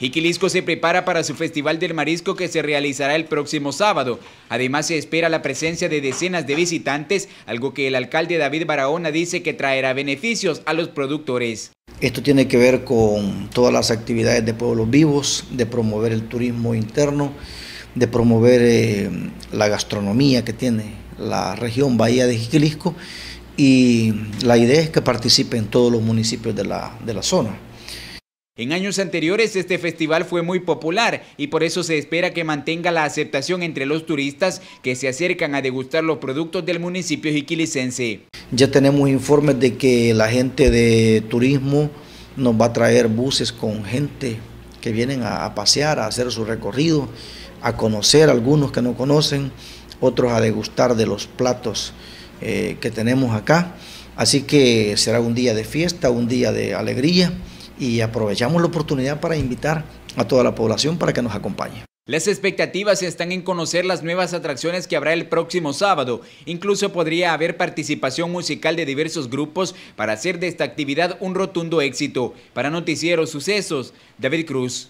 Jiquilisco se prepara para su Festival del Marisco que se realizará el próximo sábado. Además se espera la presencia de decenas de visitantes, algo que el alcalde David Barahona dice que traerá beneficios a los productores. Esto tiene que ver con todas las actividades de pueblos vivos, de promover el turismo interno, de promover eh, la gastronomía que tiene la región Bahía de Jiquilisco y la idea es que participen todos los municipios de la zona. En años anteriores este festival fue muy popular y por eso se espera que mantenga la aceptación entre los turistas que se acercan a degustar los productos del municipio jiquilicense. Ya tenemos informes de que la gente de turismo nos va a traer buses con gente que vienen a, pasear, a hacer su recorrido, a conocer algunos que no conocen, otros a degustar de los platos eh, que tenemos acá. Así que será un día de fiesta, un día de alegría y aprovechamos la oportunidad para invitar a toda la población para que nos acompañe. Las expectativas están en conocer las nuevas atracciones que habrá el próximo sábado. Incluso podría haber participación musical de diversos grupos para hacer de esta actividad un rotundo éxito. Para Noticieros Sucesos, David Cruz.